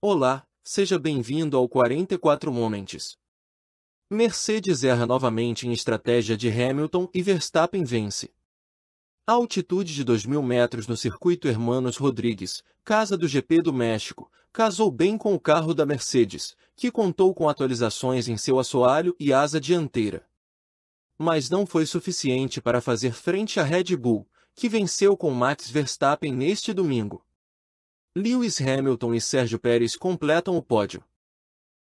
Olá, seja bem-vindo ao 44 Moments. Mercedes erra novamente em estratégia de Hamilton e Verstappen vence. A altitude de 2.000 metros no circuito Hermanos Rodrigues, casa do GP do México, casou bem com o carro da Mercedes, que contou com atualizações em seu assoalho e asa dianteira. Mas não foi suficiente para fazer frente à Red Bull, que venceu com Max Verstappen neste domingo. Lewis Hamilton e Sérgio Pérez completam o pódio.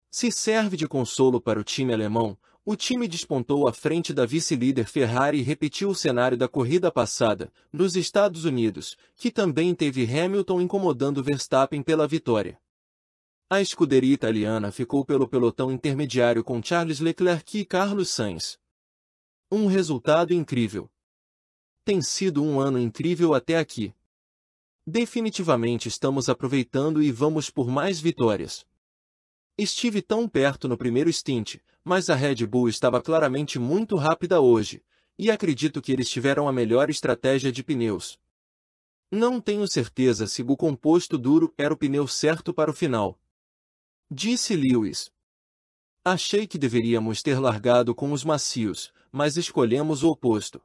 Se serve de consolo para o time alemão, o time despontou à frente da vice-líder Ferrari e repetiu o cenário da corrida passada, nos Estados Unidos, que também teve Hamilton incomodando Verstappen pela vitória. A escuderia italiana ficou pelo pelotão intermediário com Charles Leclerc e Carlos Sainz. Um resultado incrível. Tem sido um ano incrível até aqui. Definitivamente estamos aproveitando e vamos por mais vitórias. Estive tão perto no primeiro stint, mas a Red Bull estava claramente muito rápida hoje, e acredito que eles tiveram a melhor estratégia de pneus. Não tenho certeza se o composto duro era o pneu certo para o final. Disse Lewis. Achei que deveríamos ter largado com os macios, mas escolhemos o oposto.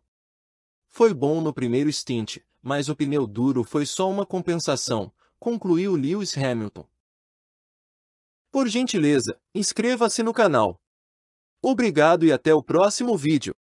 Foi bom no primeiro stint, mas o pneu duro foi só uma compensação, concluiu Lewis Hamilton. Por gentileza, inscreva-se no canal. Obrigado e até o próximo vídeo.